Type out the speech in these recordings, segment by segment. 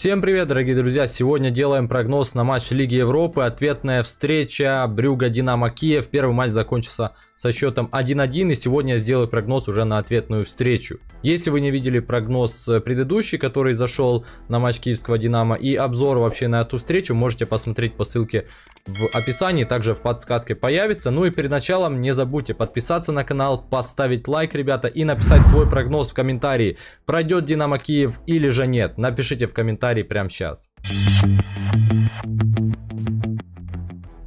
Всем привет, дорогие друзья! Сегодня делаем прогноз на матч Лиги Европы. Ответная встреча Брюга-Динамо Киев. Первый матч закончился со счетом 1-1. И сегодня я сделаю прогноз уже на ответную встречу. Если вы не видели прогноз э, предыдущий, который зашел на матч киевского Динамо и обзор вообще на эту встречу, можете посмотреть по ссылке в описании. Также в подсказке появится. Ну и перед началом не забудьте подписаться на канал, поставить лайк, ребята, и написать свой прогноз в комментарии. Пройдет Динамо Киев или же нет. Напишите в комментарии комментарий прямо сейчас.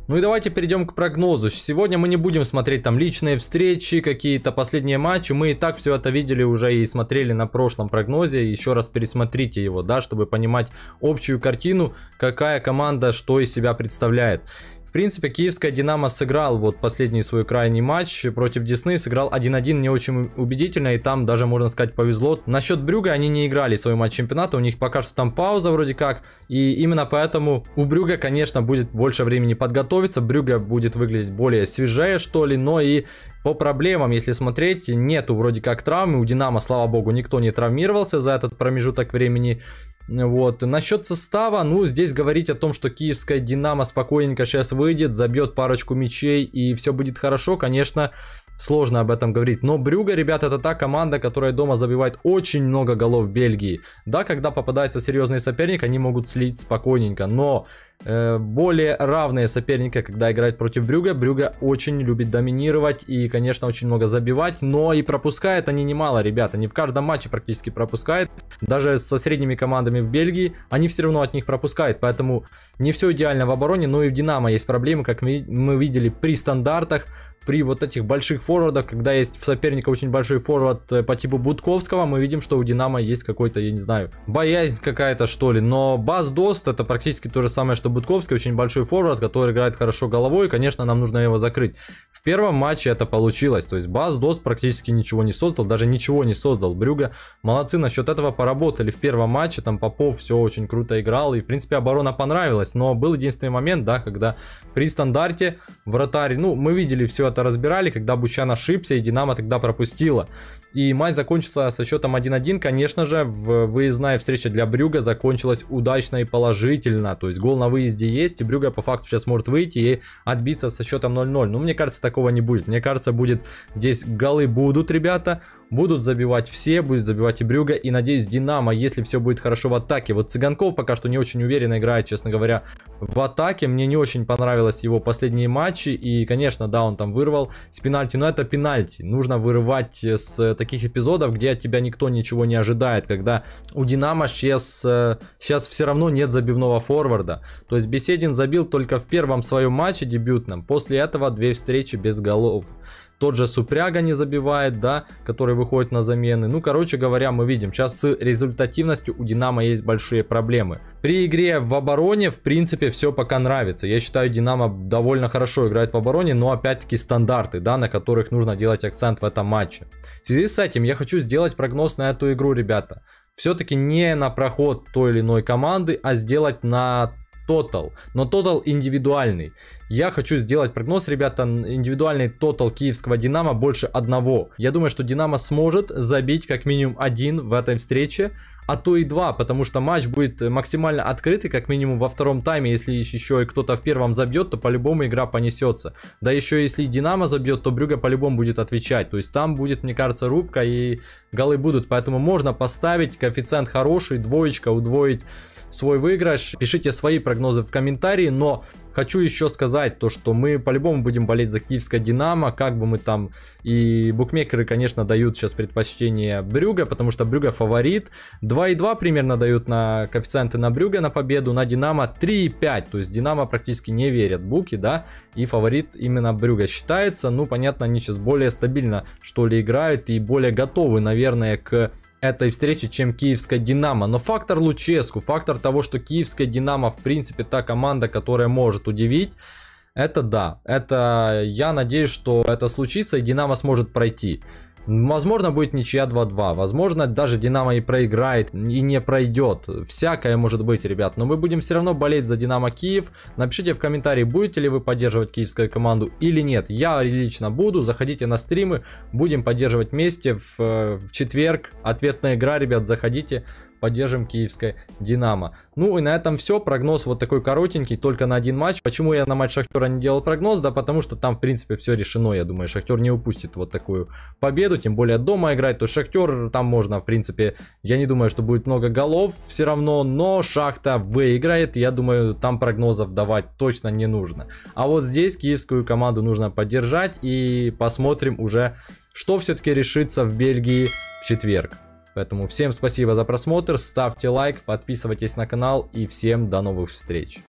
Ну и давайте перейдем к прогнозу. Сегодня мы не будем смотреть там личные встречи, какие-то последние матчи. Мы и так все это видели уже и смотрели на прошлом прогнозе. Еще раз пересмотрите его, да, чтобы понимать общую картину, какая команда что из себя представляет принципе, киевская «Динамо» сыграл вот последний свой крайний матч против Десны, сыграл 1-1 не очень убедительно, и там даже, можно сказать, повезло. Насчет Брюга они не играли свой матч чемпионата, у них пока что там пауза вроде как, и именно поэтому у Брюга, конечно, будет больше времени подготовиться, Брюга будет выглядеть более свежее, что ли, но и по проблемам, если смотреть, нету вроде как травмы, у «Динамо», слава богу, никто не травмировался за этот промежуток времени, вот. Насчет состава, ну, здесь говорить о том, что киевская «Динамо» спокойненько сейчас выйдет, забьет парочку мячей и все будет хорошо, конечно, сложно об этом говорить. Но Брюга, ребята, это та команда, которая дома забивает очень много голов в Бельгии. Да, когда попадается серьезный соперник, они могут слить спокойненько, но Э, более равные соперники, когда играть против Брюга. Брюга очень любит доминировать и, конечно, очень много забивать, но и пропускает они немало, ребята. Не в каждом матче практически пропускает. Даже со средними командами в Бельгии они все равно от них пропускают, поэтому не все идеально в обороне, но и в Динамо есть проблемы, как мы видели при стандартах, при вот этих больших форвардах, когда есть в соперника очень большой форвард э, по типу Будковского, мы видим, что у Динамо есть какой-то, я не знаю, боязнь какая-то что ли. Но Баз Дост это практически то же самое, что Бутковский очень большой форвард, который играет хорошо головой, и, конечно, нам нужно его закрыть. В первом матче это получилось, то есть Баз Дос практически ничего не создал, даже ничего не создал. Брюга молодцы, насчет этого поработали в первом матче, там Попов все очень круто играл, и, в принципе, оборона понравилась, но был единственный момент, да, когда при стандарте вратарь, ну, мы видели, все это разбирали, когда Бучан ошибся, и Динамо тогда пропустила. И матч закончился со счетом 1-1, конечно же, в выездная встреча для Брюга закончилась удачно и положительно, то есть гол на выезде выезде есть, и Брюга по факту сейчас может выйти и отбиться со счетом 0-0. Но ну, мне кажется, такого не будет. Мне кажется, будет здесь голы будут, ребята. Будут забивать все, будет забивать и Брюга. И надеюсь, Динамо, если все будет хорошо в атаке. Вот Цыганков пока что не очень уверенно играет, честно говоря, в атаке. Мне не очень понравилось его последние матчи. И, конечно, да, он там вырвал с пенальти. Но это пенальти. Нужно вырывать с э, таких эпизодов, где от тебя никто ничего не ожидает. Когда у Динамо сейчас, э, сейчас все равно нет забивного форварда. То есть Беседин забил только в первом своем матче дебютном. После этого две встречи без голов. Тот же Супряга не забивает, да, который выходит на замены. Ну, короче говоря, мы видим, сейчас с результативностью у Динамо есть большие проблемы. При игре в обороне, в принципе, все пока нравится. Я считаю, Динамо довольно хорошо играет в обороне, но опять-таки стандарты, да, на которых нужно делать акцент в этом матче. В связи с этим я хочу сделать прогноз на эту игру, ребята. Все-таки не на проход той или иной команды, а сделать на тотал. Но тотал индивидуальный. Я хочу сделать прогноз, ребята, индивидуальный тотал киевского Динамо больше одного. Я думаю, что Динамо сможет забить как минимум один в этой встрече, а то и два, потому что матч будет максимально открытый, как минимум во втором тайме, если еще и кто-то в первом забьет, то по-любому игра понесется. Да еще если Динамо забьет, то Брюга по-любому будет отвечать, то есть там будет, мне кажется, рубка и голы будут, поэтому можно поставить, коэффициент хороший, двоечка, удвоить свой выигрыш. Пишите свои прогнозы в комментарии, но хочу еще сказать, сказать, то, что мы по-любому будем болеть за киевское Динамо, как бы мы там... И букмекеры, конечно, дают сейчас предпочтение Брюга, потому что Брюга фаворит. 2,2 примерно дают на коэффициенты на Брюга на победу, на Динамо 3,5. То есть Динамо практически не верят буки, да, и фаворит именно Брюга считается. Ну, понятно, они сейчас более стабильно, что ли, играют и более готовы, наверное, к этой встречи, чем киевская «Динамо». Но фактор Луческу, фактор того, что киевская «Динамо» в принципе та команда, которая может удивить, это да. Это я надеюсь, что это случится и Динамо сможет пройти. Возможно, будет ничья 2-2. Возможно, даже Динамо и проиграет, и не пройдет. Всякое может быть, ребят. Но мы будем все равно болеть за Динамо Киев. Напишите в комментарии, будете ли вы поддерживать киевскую команду или нет. Я лично буду. Заходите на стримы. Будем поддерживать вместе в, э, в четверг. Ответная игра, ребят. Заходите поддержим киевское «Динамо». Ну и на этом все. Прогноз вот такой коротенький, только на один матч. Почему я на матч Шахтера не делал прогноз? Да потому что там, в принципе, все решено. Я думаю, Шахтер не упустит вот такую победу. Тем более дома играть, то Шахтер там можно, в принципе, я не думаю, что будет много голов все равно. Но Шахта выиграет. Я думаю, там прогнозов давать точно не нужно. А вот здесь киевскую команду нужно поддержать и посмотрим уже, что все-таки решится в Бельгии в четверг. Поэтому всем спасибо за просмотр, ставьте лайк, подписывайтесь на канал и всем до новых встреч.